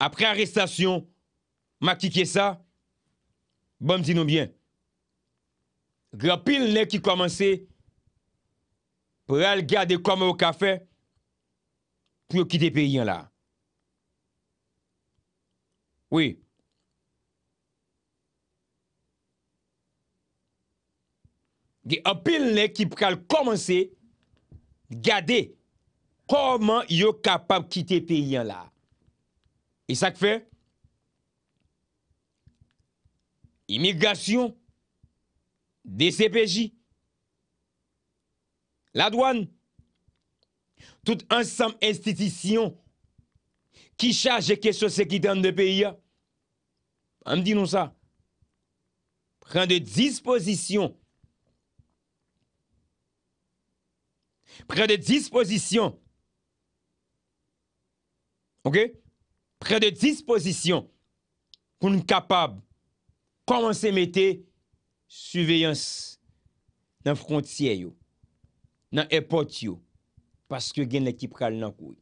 apre arrestasyon, maktikye sa, bonm zinon byen. Gè apil ne ki komanse, pral gade koman w ka fe, pou yo kite pe yon la. Oui. Gè apil ne ki pral komanse, gade, koman yo kapab kite pe yon la. Et ça que fait Immigration, DCPJ, la douane, tout ensemble institution qui charge questions qui dans le pays. Hein. On dit non ça. Prend des dispositions. Prend des dispositions. OK pre de disposition pou nou kapab koman se mette suveyans nan frontiye yo, nan epot yo, paske gen ekip kal nan kouk.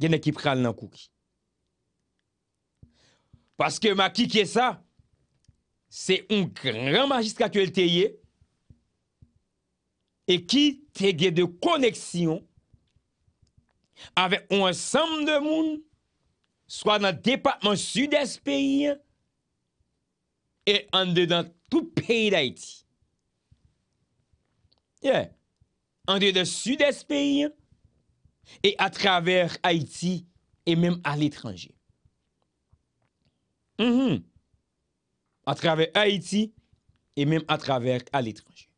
Gen ekip kal nan kouk. Paske ma ki ki e sa, se un gran magistratuel te ye, e ki te ge de koneksyon avec un ensemble de monde, soit dans le département sud-est pays, et en dedans tout pays d'Haïti. Yeah. En dedans sud-est pays, et à travers Haïti, et même à l'étranger. Mm-hmm. À travers Haïti, et même à travers à l'étranger.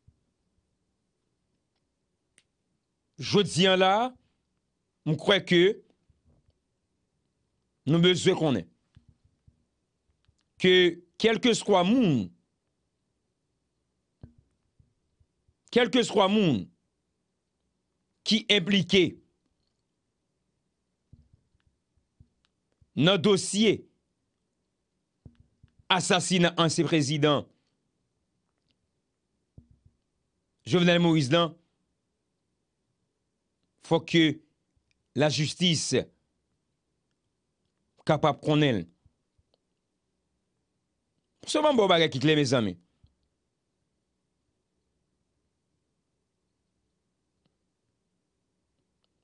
Je dis là, je crois que nous besoin qu'on ait. Que quel que soit monde, quel que soit monde qui impliqué dans dossier assassinat ancien président Jovenel Moïse, il faut que la justise, kapap kon el. Pseman bo bagay kikle, me zami.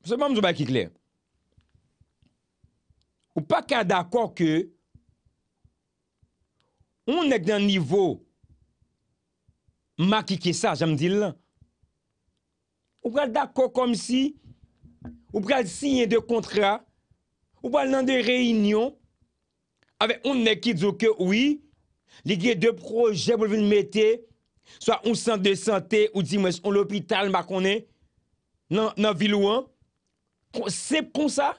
Pseman bo bagay kikle. Ou pa ka d'akor ke ou nek nan nivou makike sa, jame di lan. Ou ka d'akor kom si ou pral sinye de kontra, ou pral nan de reinyon, ave un nekid zo ke oui, li gye de proje bol vil mette, swa un san de sante, ou di mwes on l'opital bak one, nan vil ouan, sep kon sa?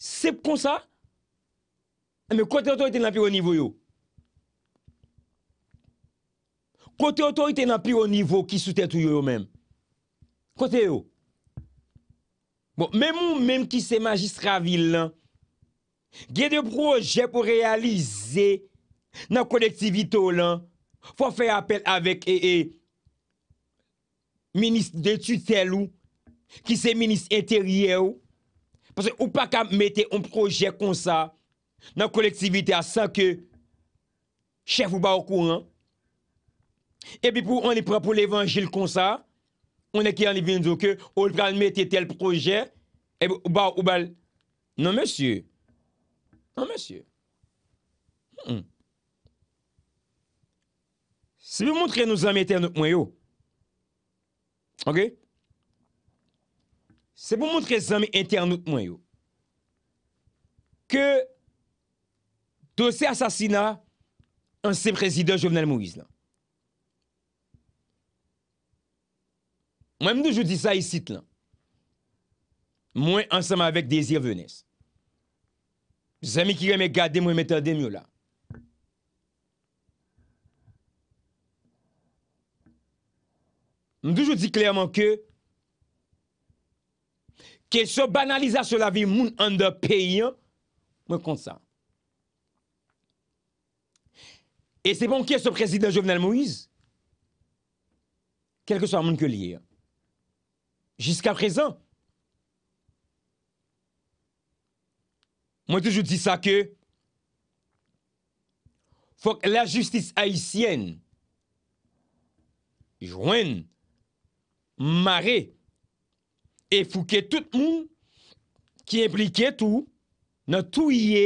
Sep kon sa? Eme kote otorite nan pi o nivou yo? Kote otorite nan pi o nivou ki soute tou yo yo men? Kote yo? Bon, mèm ou mèm ki se magistra vil lan, ge de proje pou realize nan kolektivite ou lan, fò fè apel avèk e, e, minis de tutel ou, ki se minis enterye ou, pasè ou pa ka mette un proje kon sa, nan kolektivite a sa ke, chef ou ba okou an, e bi pou an e pran pou l'evangil kon sa, on est qui en vient dire que on va mettre tel projet et bah ou bal. Non monsieur. Non monsieur. C'est hmm. Si vous montrez nos amis internautes, yo. OK? C'est pour montrer nos amis internautes moi yo que dossier assassinat ancien président Jovenel Moïse là. Mwen mdoujou di sa yi sit lan. Mwen ansama avek desir venes. Zami ki reme gade mwen metade myo la. Mdoujou di klerman ke ke so banaliza se la vi moun an da peyi an mwen kont sa. E se bon ke se prezident Jovenel Moïse kelke sa moun ke liye an. Jiska prezant. Mwen toujou di sa ke fok la justis haisyen jwen mare e fouke tout moun ki implike tou nan touye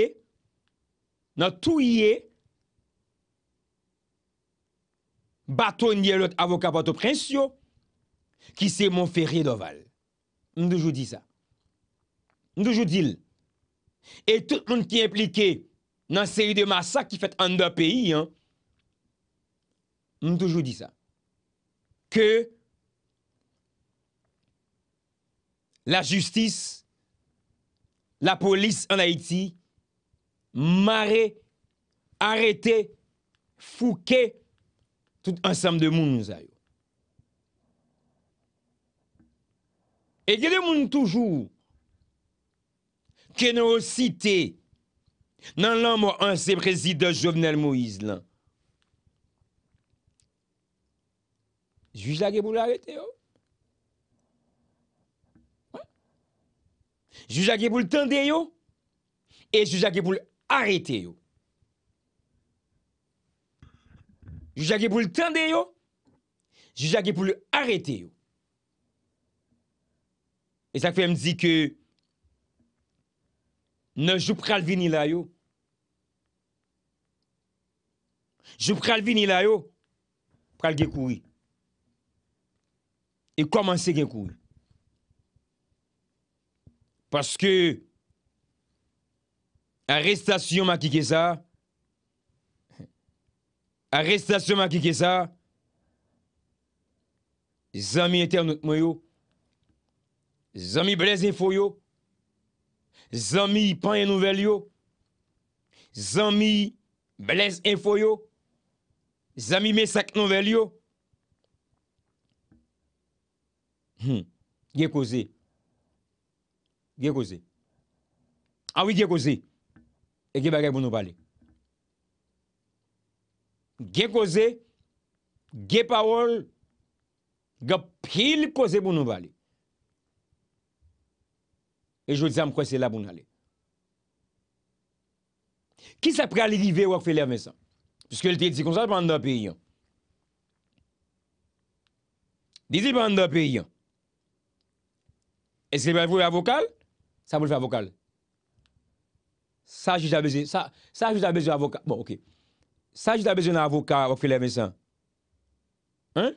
nan touye batonye lout avokabote prensyo. Ki se moun fè rie doval. Moun toujou di sa. Moun toujou dil. E tout moun ki implike nan seri de masak ki fèt an da peyi. Moun toujou di sa. Ke la justis, la polis an Haiti, mare, arete, fouke, tout ansem de moun nou zayou. Et il y a des gens toujours qui nous cité dans l'homme ancien président Jovenel Moïse. Là. qui est pour l'arrêter. Jusqu'à oh. Juge est pour le tendre et juge est pour l'arrêter. Juge est pour le tendre juge est pour l'arrêter. E sak fèm di ke, nan jup pralvi ni layo, jup pralvi ni layo, pral gen koui. E koman se gen koui. Paske, arestasyon maki geza, arestasyon maki geza, zami etè anot mou yo, Zami brez info yo, zami panye nouvel yo, zami brez info yo, zami mesak nouvel yo. Hmm. Gye koze, gye koze. Awi ah gye koze, e gye bagay pou nouvali. Gye koze, gye pawol, gya pil koze pou nouvali. E jow disan m kwen se la moun ale. Ki sa pre a li di ve wak fe lermesan? Piske l te di konsaj pandan pe yon. Di di pandan pe yon. E se m avou avokal? Sa m avou avokal. Sa jout abezin avokal. Bon, ok. Sa jout abezin avokal wak fe lermesan. An? An?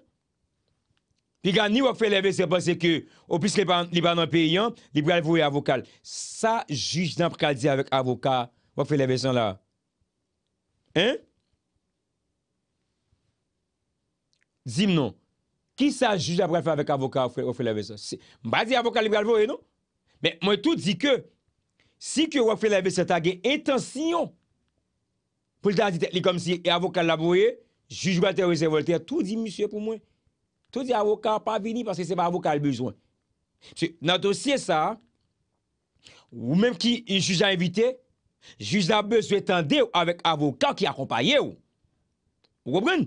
Pigan ni wakfe leve se base ke ou pis li banan pe yon, li bralvou e avokal. Sa juj nan prekal di avek avokal wakfe leve san la. Hein? Zim non. Ki sa juj aprekal fe avek avokal wakfe leve san? Mba di avokal li bralvou e non? Men mwen tout di ke si ke wakfe leve se tagi etansiyon pou l'dan di te li kom si e avokal labouye, juj wate reze volte. Tout di monsie pou mwen. Touti avokal pa vini Pase se pa avokal bezwen Nan dosye sa Ou menm ki juzan evite Juzan bezwen tende ou Avèk avokal ki akompaye ou non Ou gobrun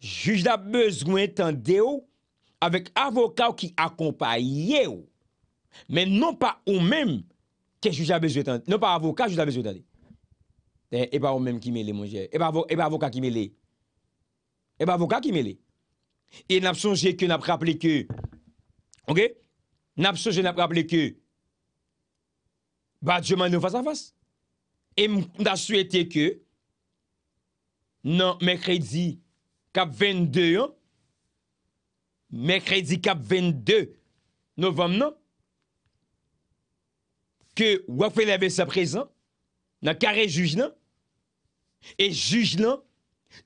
Juzan bezwen tende ou Avèk avokal ki akompaye ou Men non pa ou menm Ke juzan bezwen tende Non pa avokal juzan bezwen tende E pa ou menm ki mele E pa avokal ki mele E pa avokal ki mele E nan ap sonje ke nan ap rappele ke, ok, nan ap sonje nan ap rappele ke, ba diyo man yon fasa fasa. E mta sou ete ke, nan Mekredi kap 22 an, Mekredi kap 22 novem nan, ke wak fe lavesan prezan, nan kare juj nan, e juj nan,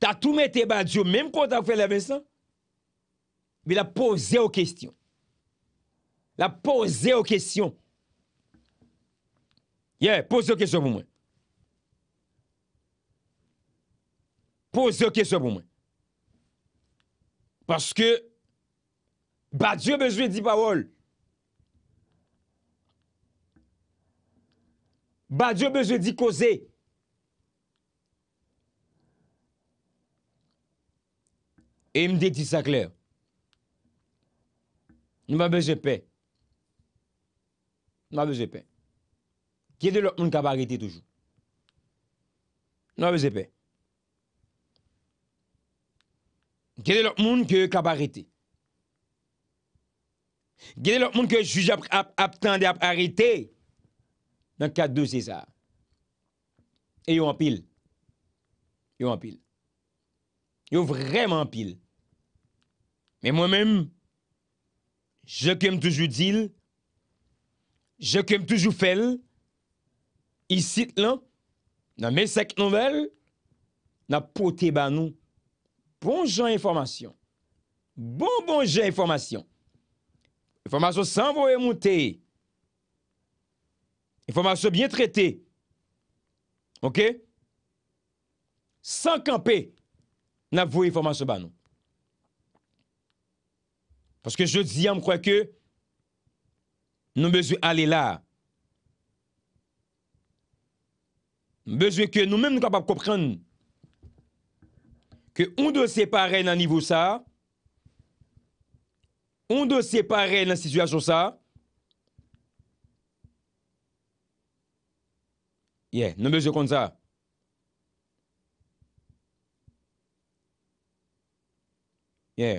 ta tou mette ba diyo menm konta wak fe lavesan, mais il a posé aux questions. Il a posé aux questions. Yeah, posez aux questions pour moi. Posez aux questions pour moi. Parce que, bah Dieu a besoin de parole Bah Dieu a besoin de causer. Et il me dit ça clair. Nou va bezepè. Nou va bezepè. Kede lòk moun kè ap arite toujou. Nou va bezepè. Kede lòk moun kè ap arite. Kede lòk moun kè juj ap tende ap arite. Nan kèdou se sa. E yo apil. Yo apil. Yo vremen apil. Men mwen menm, Je kem toujou dil, je kem toujou fel, isit lan, nan mesek nouvel, nan pote ban nou. Bon jan informasyon. Bon bon jan informasyon. Informasyon san vouye moutey. Informasyon bien tretey. Ok? San kampe, nan vouye informasyon ban nou. Paske je diyan m kwa ke nou bezwe ale la. Bezwe ke nou menm nou kapap kopren ke ou do separe nan nivou sa, ou do separe nan situasyon sa, ye, nou bezwe kon sa. Ye. Ye.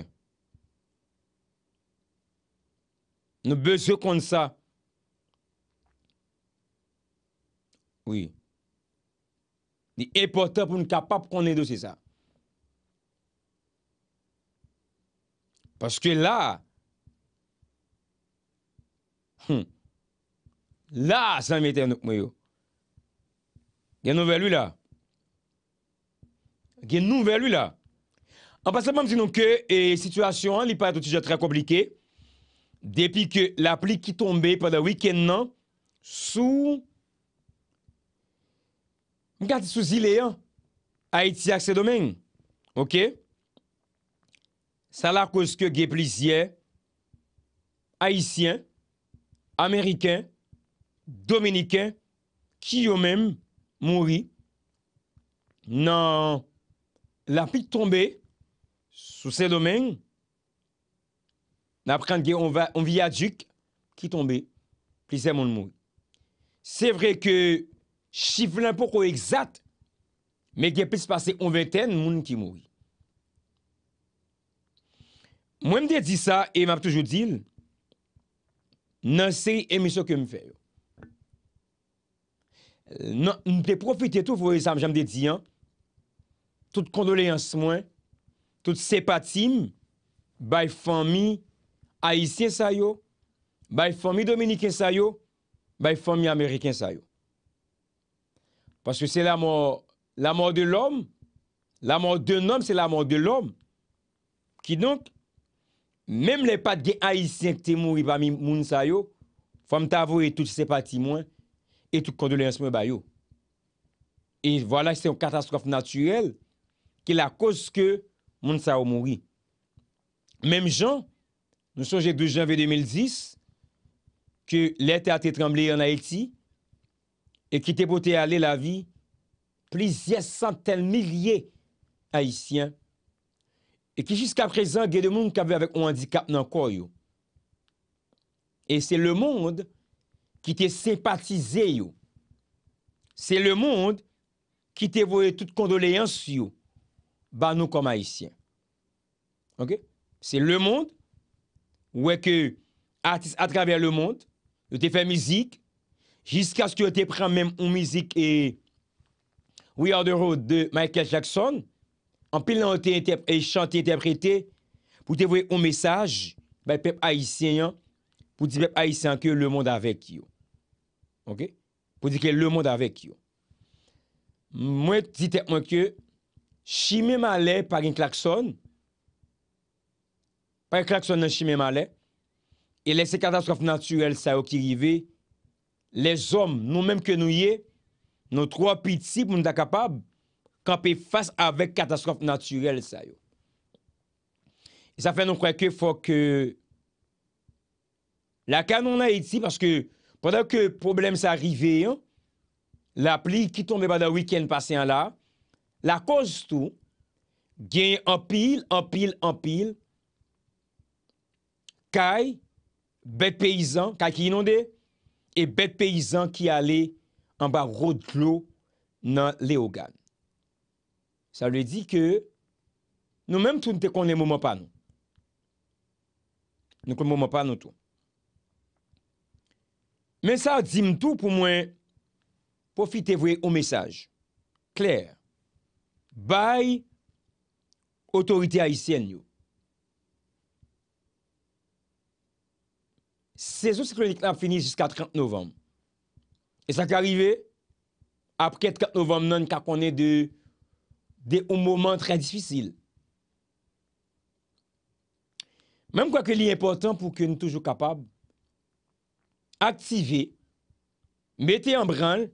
Nous besoin comme ça. Oui. est important pour nous capables qu'on ait ça. Parce que là, hum, là, ça m'était nous autre Il y a une nouvelle là. Il y a une nouvelle lui là. En passant, même si nous que la situation n'est pas toujours très compliquée. Depi ke la plik ki tombe pad a wikend nan, sou, mkati sou zile an, Haitia kse domen, ok, sa la kouske ge plisye, Haitien, Ameriken, Dominiken, ki yo menm mouri, nan la plik tombe, sou se domen, Mwen ap rent gen yon vi adjik ki tombe, plise moun moun. Se vre ke chiflen pou ko exat, men gen plise pase on venten moun ki moun. Mwen mde di sa, e m ap toujou dil, nan se eme so non, ke m feyo. Mde profite tou, fwezam, jen mde di an, tout kondole ansmwen, tout se patim, bay fwami, Aisyen sa yo, bay fomi Dominiken sa yo, bay fomi Ameriken sa yo. Paske se la mor, la mor de l'om, la mor de l'om, se la mor de l'om, ki donk, mem le pat gen Aisyen te mouri bami moun sa yo, fom tavo e tout se pati moun, e tout kondole ansme bay yo. E vwala se yon katastrofe natyrel, ki la kos ke moun sa yo mouri. Mem jan, nou sonje de janve 2010, ke lete a te tremble yon Haiti, e ki te bote ale la vi, plizye santel milye Haitien, e ki jiska prezan, ge de moun kabwe avèk ou handikap nan kwa yo. E se le moun, ki te sempatize yo. Se le moun, ki te voye tout kondoleans yo, ba nou kom Haitien. Ok? Se le moun, wè ke artist atraver le moun, yo te fè mizik, jiska sk yo te pran mèm ou mizik e We Are The Road de Michael Jackson, an pil nan yo te chante, te prete, pou te vwe ou mesaj, bay pep ayisyen, pou di pep ayisyen ke le moun avèk yo. Ok? Pou di ke le moun avèk yo. Mwen di te mwen ke, shime malè pagn klakson, pa ek lak son nan shime malè, e lese katastrofe naturel sa yo ki rive, les om nou menm ke nou ye, nou tro apiti pou nou da kapab, kampe fase avek katastrofe naturel sa yo. E sa fè nou kwenke fò ke la kanon nan eti, paske podan ke problem sa rive, la pli ki tombe ba da wikend pasen la, la koz tou, gen anpil, anpil, anpil, Kay, bed peyizan, kay ki inonde, e bed peyizan ki ale an ba road flow nan le ogan. Sa le di ke, nou menm tou nte konen moun moun pan nou. Nou kon moun moun pan nou tou. Men sa di m tou pou mwen pou fite vwe ou mesaj. Kler. Bay otorite a isen yo. se sou se kronik la finis jiska 30 novem. E sa ki arrive, ap ket 30 novem nan, kaponè de, de ou mouman trè disfisil. Mèm kwa ke li important pou ke nou toujou kapab, aktive, mette en branl,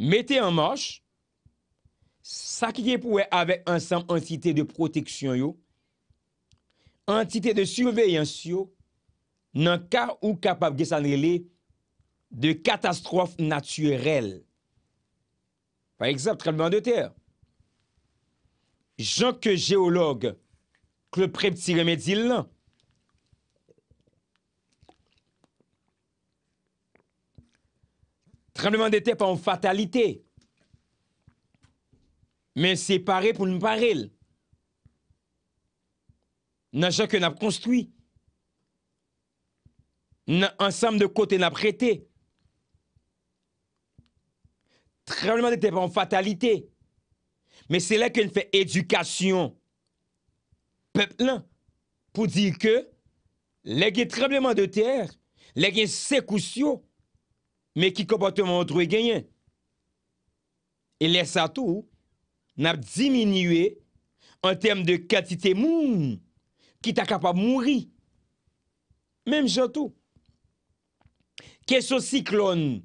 mette en mòsh, sa ki te pouè avek ansam entite de proteksyon yo, entite de surveyans yo, nan ka ou kapap ge sanrele de katastrof naturel. Par exemple, trembleman de terre. Jean ke geolog klo prepti remedil nan. Trembleman de terre pan fatalite. Men se pare pou niparel. Nan jean ke nap konstoui. nan ansanm de kote nan prete. Trebleman de tepe an fatalite. Men se la ke nfe edukasyon peplan pou di ke lege trebleman de ter, lege sekousyo, men ki kompate man otrou e genyen. E lesa tou, nan diminue an tem de katite moun ki ta kapap mouri. Mem jato, Kèso si klon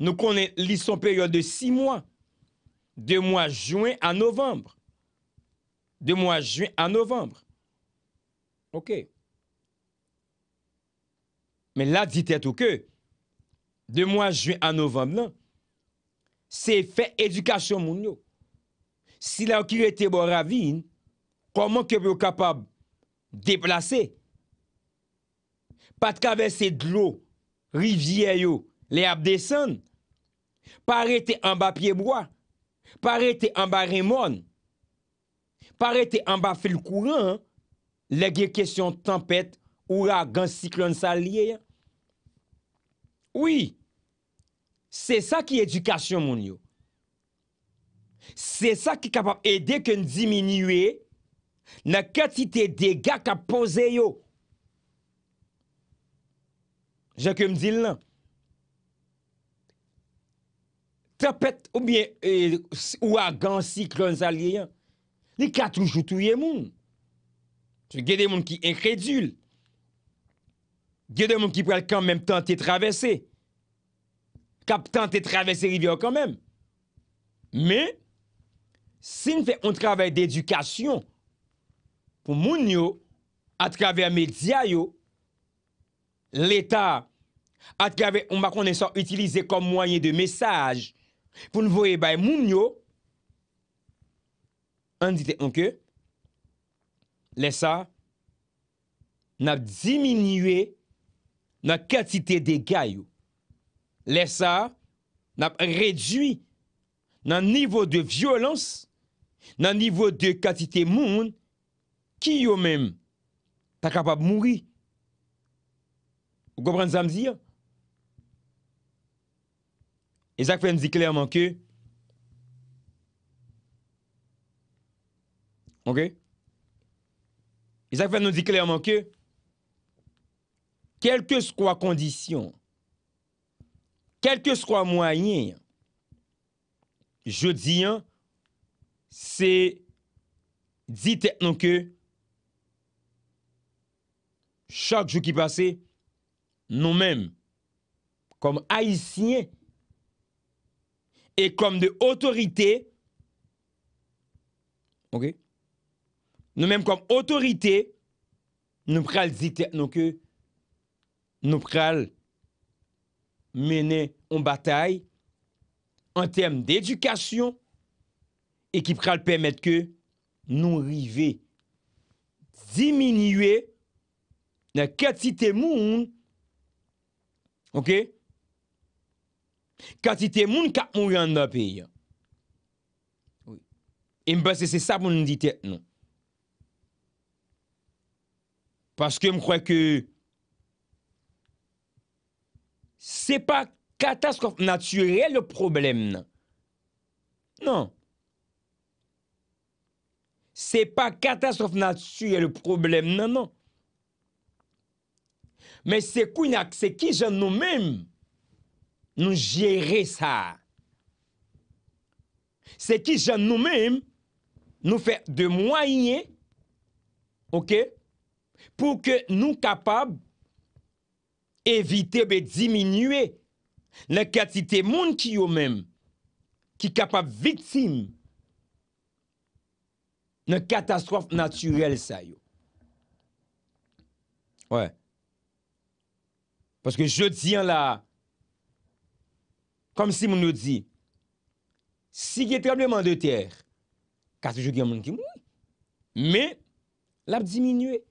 nou konen lison peryon de 6 mwen, 2 mwen jwen an novembr. 2 mwen jwen an novembr. Ok. Men la di tèt ou kè, 2 mwen jwen an novembr nan, se fè edukasyon moun yo. Si la ou kire te bo ravine, koman ke bo kapab deplase? Pat kave se dlou, Rivye yo, le ap desen, parete an ba pieboa, parete an ba remon, parete an ba fil kouran, lege kesyon tempet, oura, gansiklon salye. Oui, se sa ki edukasyon moun yo. Se sa ki kapap ede ke n diminue, na katite dega kap pose yo. jè ke mdil nan. Trapet oubyen e, ouwa gansi kronzalyeyan, li katou choutouye moun. Se gè de moun ki en kredul, gè de moun ki pral kan mèm tante travesse, kap tante travesse rivyon kan mèm. Mè, sin fè un travèl d'edukasyon pou moun yo, a travèl medya yo, l'Etat at gavè ou mba konè san utilize kom mwayen de mesaj pou nou voye bay moun yo an dite anke lè sa nap diminue nan katite de gayo lè sa nap rejwi nan nivou de violans nan nivou de katite moun ki yo men ta kapab moun ou gopran zamzi yo Isaac e Fenn di klèrman kè, ok, Isaac e Fenn di klèrman kè, kelke skwa kondisyon, kelke skwa mwanyen, jodi an, se, se, di tèk non kè, chak jou ki pase, non men, kom a y siye, et comme de autorité. OK? Nous-mêmes, comme autorité, nous prenons que nous mener en bataille en termes d'éducation et qui pral permettre que nous arrivions diminuer la quantité de monde OK? Katite moun kap moun yon napi. E mbe se se sa moun nidite, non. Paske m kwe ke se pa katastrof naturel problem nan. Non. Se pa katastrof naturel problem nan, non. Men se kwenak, se ki jen nou menm nous gérer ça. C'est qui nous-mêmes nous fait de moyens, ok, pour que nous capables éviter de diminuer la quantité de monde qui est même, qui est capable victime d'une catastrophe naturelle ça Ouais. Parce que je dis hein, là, comme si on nous dit, si il y a tremblement de terre, toujours il y a monde qui mais l'a diminué.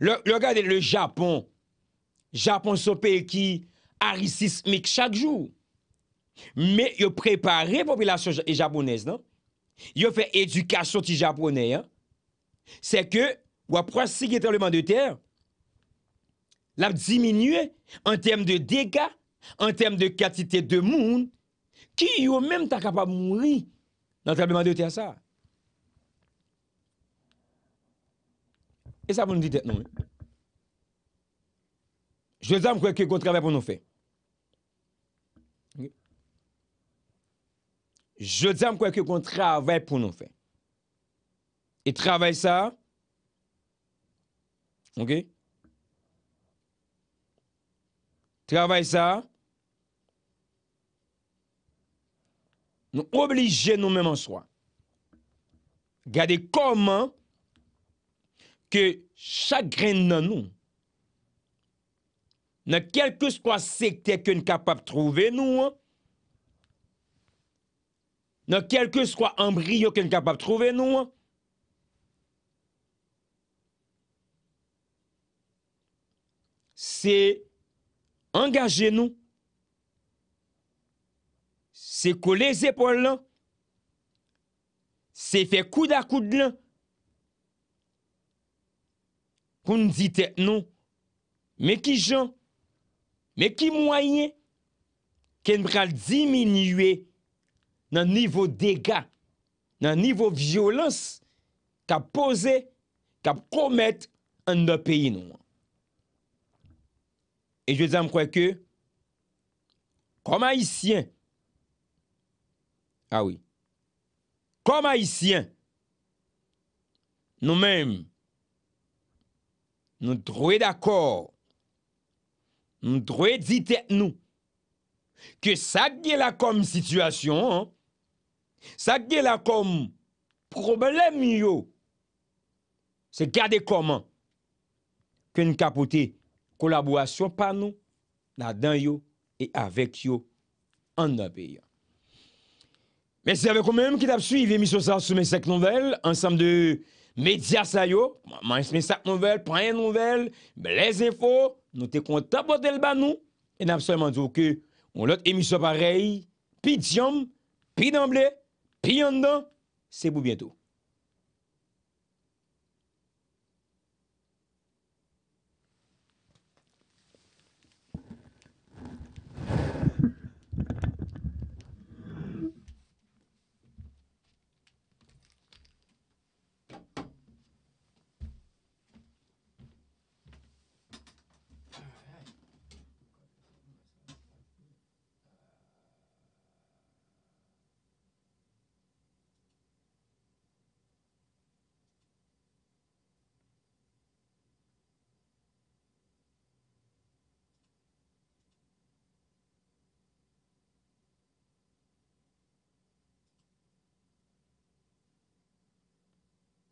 Le, regardez le Japon. Japon, c'est un pays qui a sismique chaque jour. Mais yo préparé la population japonaise, non? a fait éducation ti japonais. Hein? C'est que, ou après si tremblement de terre, l'a diminué en termes de dégâts an tem de katite de moun, ki yo menm ta kapab moun ri, nan trabeman de ou te a sa. E sa pou nou di te nou. Je zanm kwenke kon trabè pou nou fe. Je zanm kwenke kon trabè pou nou fe. E trabè sa, ok, trabè sa, nous obliger nous-mêmes en soi. Gardez comment que chaque grain dans nous, dans quel que soit secteur que nous capable de trouver, nous, dans quel que soit embryon que nous capable de trouver, nous, c'est engager nous se kole zepon lan, se fe kouda koud lan, pou n di tek nou, me ki jan, me ki mwayen, ken bral diminue nan nivou dega, nan nivou violons, kap pose, kap komet an nou peyi nou. E jwe zan m kwe ke, koma isyen, Awi, ah kom haisyen, nou men, nou drouye d'akor, nou drouye ditek nou, ke sa gye la kom situasyon, sa gye la kom problem yo, se gade koman, ke nou kapote kolabwasyon pa nou, la den yo, e avek yo, an nabeyan. Mais c'est avec vous-même qui avez suivi l'émission ça sous mes nouvelles, ensemble de médias ça yo, mes 5 nouvelles, une nouvelles, les infos, nous t'es content pour le et nous et n'a seulement dit que on l'autre émission pareille, puis diom, puis d'emblée, puis en c'est pour bientôt.